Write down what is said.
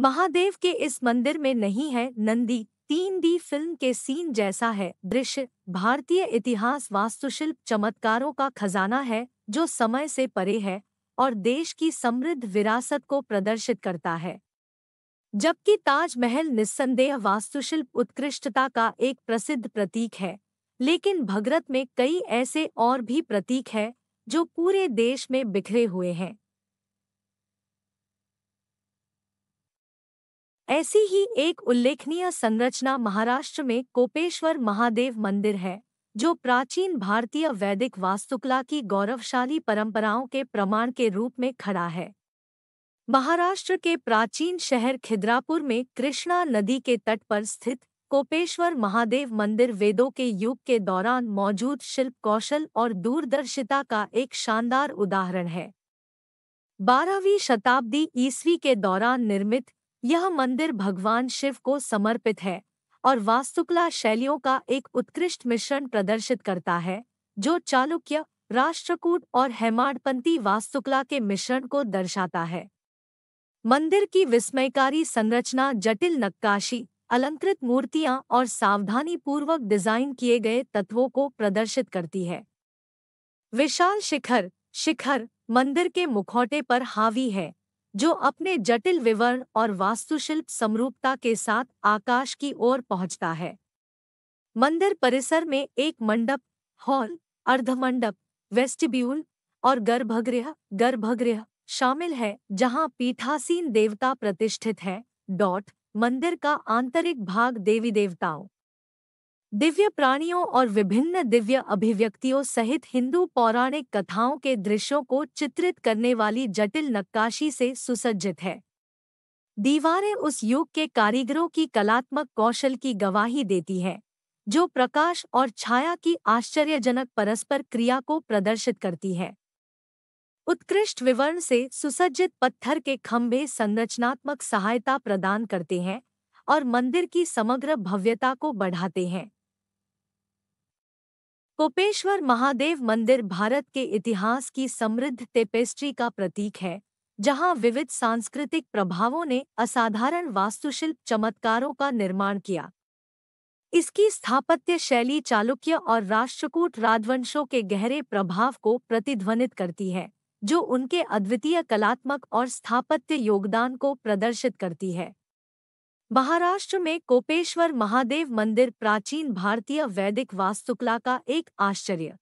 महादेव के इस मंदिर में नहीं है नंदी तीन डी फिल्म के सीन जैसा है दृश्य भारतीय इतिहास वास्तुशिल्प चमत्कारों का खजाना है जो समय से परे है और देश की समृद्ध विरासत को प्रदर्शित करता है जबकि ताजमहल निस्संदेह वास्तुशिल्प उत्कृष्टता का एक प्रसिद्ध प्रतीक है लेकिन भगरत में कई ऐसे और भी प्रतीक है जो पूरे देश में बिखरे हुए हैं ऐसी ही एक उल्लेखनीय संरचना महाराष्ट्र में कोपेश्वर महादेव मंदिर है जो प्राचीन भारतीय वैदिक वास्तुकला की गौरवशाली परंपराओं के प्रमाण के रूप में खड़ा है महाराष्ट्र के प्राचीन शहर खिद्रापुर में कृष्णा नदी के तट पर स्थित कोपेश्वर महादेव मंदिर वेदों के युग के दौरान मौजूद शिल्प कौशल और दूरदर्शिता का एक शानदार उदाहरण है बारहवीं शताब्दी ईस्वी के दौरान निर्मित यह मंदिर भगवान शिव को समर्पित है और वास्तुकला शैलियों का एक उत्कृष्ट मिश्रण प्रदर्शित करता है जो चालुक्य राष्ट्रकूट और हेमाडपंथी वास्तुकला के मिश्रण को दर्शाता है मंदिर की विस्मयकारी संरचना जटिल नक्काशी अलंकृत मूर्तियां और सावधानीपूर्वक डिजाइन किए गए तत्वों को प्रदर्शित करती है विशाल शिखर शिखर मंदिर के मुखौटे पर हावी है जो अपने जटिल विवरण और वास्तुशिल्प समरूपता के साथ आकाश की ओर पहुंचता है मंदिर परिसर में एक मंडप हॉल अर्धमंडप वेस्टिब्यूल और गर्भगृह गर्भगृह शामिल है जहां पीठासीन देवता प्रतिष्ठित है डॉट मंदिर का आंतरिक भाग देवी देवताओं दिव्य प्राणियों और विभिन्न दिव्य अभिव्यक्तियों सहित हिंदू पौराणिक कथाओं के दृश्यों को चित्रित करने वाली जटिल नक्काशी से सुसज्जित है दीवारें उस युग के कारीगरों की कलात्मक कौशल की गवाही देती हैं जो प्रकाश और छाया की आश्चर्यजनक परस्पर क्रिया को प्रदर्शित करती है उत्कृष्ट विवरण से सुसज्जित पत्थर के खंभे संरचनात्मक सहायता प्रदान करते हैं और मंदिर की समग्र भव्यता को बढ़ाते हैं कोपेश्वर महादेव मंदिर भारत के इतिहास की समृद्ध टेपेस्ट्री का प्रतीक है जहां विविध सांस्कृतिक प्रभावों ने असाधारण वास्तुशिल्प चमत्कारों का निर्माण किया इसकी स्थापत्य शैली चालुक्य और राष्ट्रकूट राजवंशों के गहरे प्रभाव को प्रतिध्वनित करती है जो उनके अद्वितीय कलात्मक और स्थापत्य योगदान को प्रदर्शित करती है महाराष्ट्र में कोपेश्वर महादेव मंदिर प्राचीन भारतीय वैदिक वास्तुकला का एक आश्चर्य